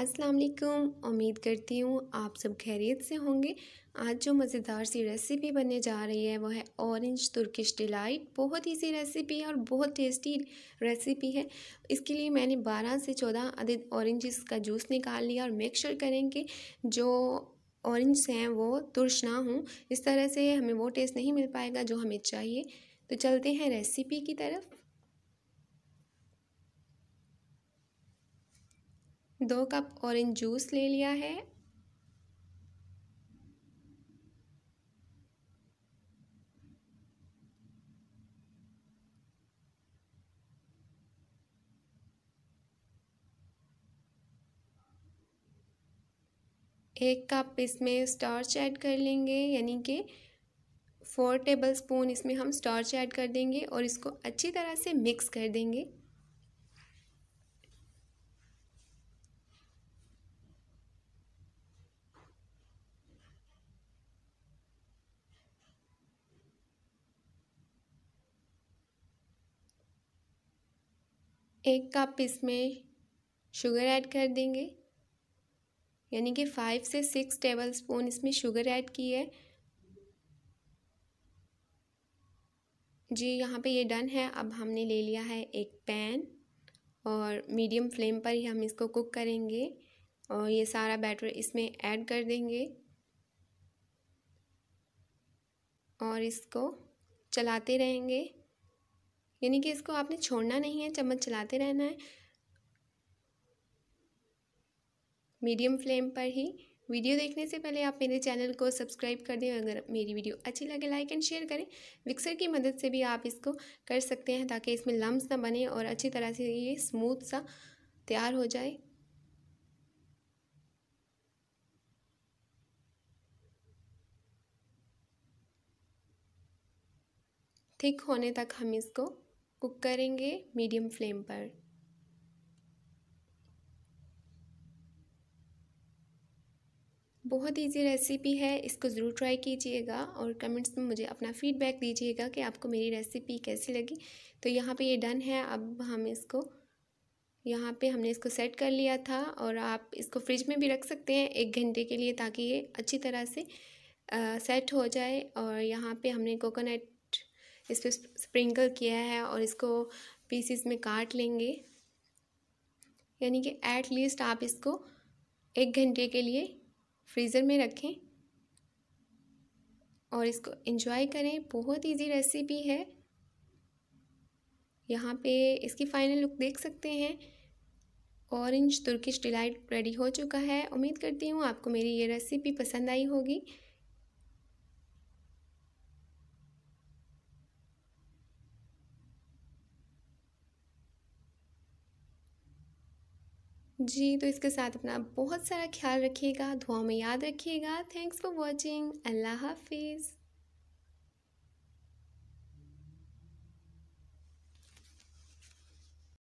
अस्सलाम वालेकुम उम्मीद करती हूँ आप सब खैरियत से होंगे आज जो मज़ेदार सी रेसिपी बनने जा रही है वो है ऑरेंज तुर्किश डिलाइट बहुत ही सी रेसिपी है और बहुत टेस्टी रेसिपी है इसके लिए मैंने 12 से 14 अदद ऑरेंजेस का जूस निकाल लिया और मेक श्योर करें कि जो ऑरेंज हैं वो तुर्श ना हों इस तरह से हमें वो टेस्ट नहीं मिल पाएगा जो हमें चाहिए तो चलते हैं रेसिपी की तरफ दो कप ऑरेंज जूस ले लिया है एक कप इसमें स्टार्च ऐड कर लेंगे यानी कि फोर टेबल स्पून इसमें हम स्टार्च ऐड कर देंगे और इसको अच्छी तरह से मिक्स कर देंगे एक कप इसमें शुगर ऐड कर देंगे यानी कि फाइव से सिक्स टेबल स्पून इसमें शुगर ऐड की है जी यहाँ पे ये डन है अब हमने ले लिया है एक पैन और मीडियम फ्लेम पर ही हम इसको कुक करेंगे और ये सारा बैटर इसमें ऐड कर देंगे और इसको चलाते रहेंगे यानी कि इसको आपने छोड़ना नहीं है चम्मच चलाते रहना है मीडियम फ्लेम पर ही वीडियो देखने से पहले आप मेरे चैनल को सब्सक्राइब कर दें अगर मेरी वीडियो अच्छी लगे लाइक एंड शेयर करें मिक्सर की मदद से भी आप इसको कर सकते हैं ताकि इसमें लम्स ना बने और अच्छी तरह से ये स्मूथ सा तैयार हो जाए थिक होने तक हम इसको कुक करेंगे मीडियम फ्लेम पर बहुत इजी रेसिपी है इसको ज़रूर ट्राई कीजिएगा और कमेंट्स में मुझे अपना फीडबैक दीजिएगा कि आपको मेरी रेसिपी कैसी लगी तो यहाँ पे ये डन है अब हम इसको यहाँ पे हमने इसको सेट कर लिया था और आप इसको फ्रिज में भी रख सकते हैं एक घंटे के लिए ताकि ये अच्छी तरह से आ, सेट हो जाए और यहाँ पे हमने कोकोनट इस पर स्प्रिंकल किया है और इसको पीसीस में काट लेंगे यानी कि एट लीस्ट आप इसको एक घंटे के लिए फ्रीज़र में रखें और इसको इन्जॉय करें बहुत इजी रेसिपी है यहाँ पे इसकी फ़ाइनल लुक देख सकते हैं ऑरेंज तुर्किश डिलाइट रेडी हो चुका है उम्मीद करती हूँ आपको मेरी ये रेसिपी पसंद आई होगी जी तो इसके साथ अपना बहुत सारा ख्याल रखिएगा दुआ में याद रखिएगा थैंक्स फॉर वॉचिंग अल्लाह हाफिज़